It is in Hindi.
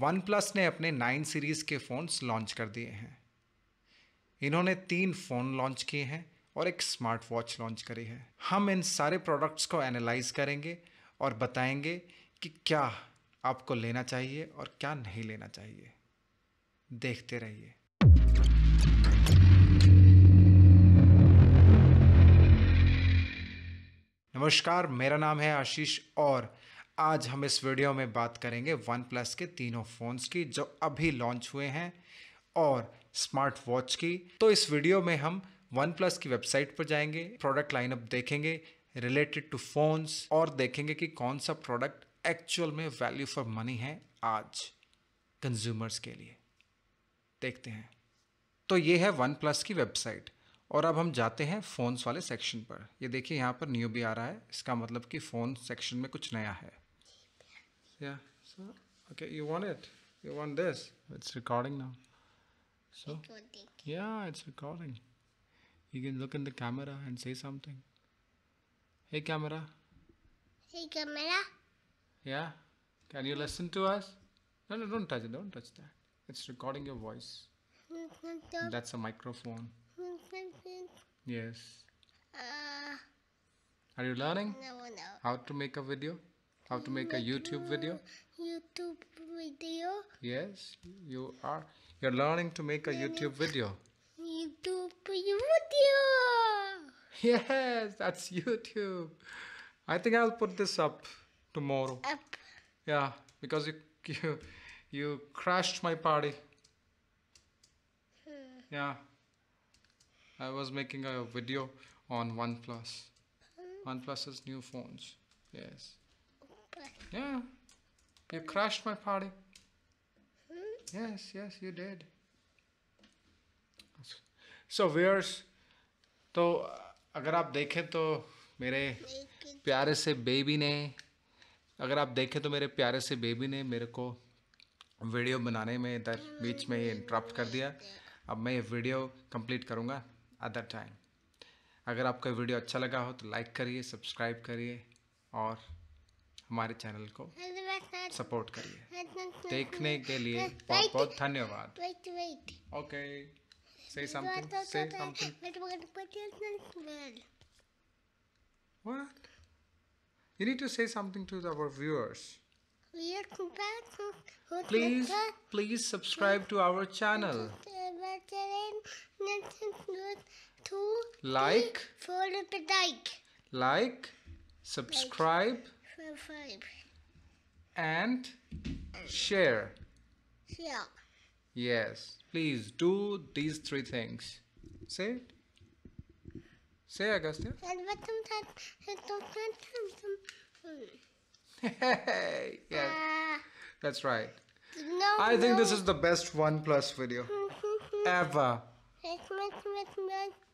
वन प्लस ने अपने नाइन सीरीज़ के फ़ोन्स लॉन्च कर दिए हैं इन्होंने तीन फ़ोन लॉन्च किए हैं और एक स्मार्ट वॉच लॉन्च करी है हम इन सारे प्रोडक्ट्स को एनालाइज करेंगे और बताएंगे कि क्या आपको लेना चाहिए और क्या नहीं लेना चाहिए देखते रहिए नमस्कार मेरा नाम है आशीष और आज हम इस वीडियो में बात करेंगे वन प्लस के तीनों फ़ोन्स की जो अभी लॉन्च हुए हैं और स्मार्ट वॉच की तो इस वीडियो में हम वन प्लस की वेबसाइट पर जाएंगे प्रोडक्ट लाइनअप देखेंगे रिलेटेड टू फोन्स और देखेंगे कि कौन सा प्रोडक्ट एक्चुअल में वैल्यू फॉर मनी है आज कंज्यूमर्स के लिए देखते हैं तो ये है वन प्लस की वेबसाइट और अब हम जाते हैं फ़ोन्स वाले सेक्शन पर ये देखिए यहाँ पर न्यू भी आ रहा है इसका मतलब कि फ़ोन सेक्शन में कुछ नया है microphone okay you want it you want this it's recording now so yeah it's recording you can look in the camera and say something hey camera hey camera yeah can you listen to us no no don't touch don't touch that it's recording your voice Yes. Uh, Are you learning? No, no. How to make a video? How to make a YouTube video? YouTube video? Yes, you are. You're learning to make a YouTube video. YouTube video! Yes, that's YouTube. I think I'll put this up tomorrow. Up. Yeah, because you you, you crashed my party. Hmm. Yeah. I was making a video on OnePlus. OnePlus's new phones. Yes. Yeah. You crashed my party. Yes, yes, you did. So, viewers, तो अगर आप देखें तो मेरे प्यारे से बेबी ने अगर आप देखें तो मेरे प्यारे से बेबी ने मेरे को वीडियो बनाने में इधर बीच में ये इंटरप्ट कर दिया अब मैं ये वीडियो कंप्लीट करूँगा at that time. अगर आपका वीडियो अच्छा लगा हो तो लाइक करिए सब्सक्राइब करिए और हमारे चैनल को सपोर्ट करिए देखने के लिए बहुत बहुत धन्यवाद okay say something say something what you need to say something to our viewers please please subscribe to our channel two, like, follow the like, like, subscribe, subscribe, and share. Yeah. Yes. Please do these three things. Say it. Say Augustine. hey, yeah. Uh, That's right. No, I think no. this is the best OnePlus video ever. Christmas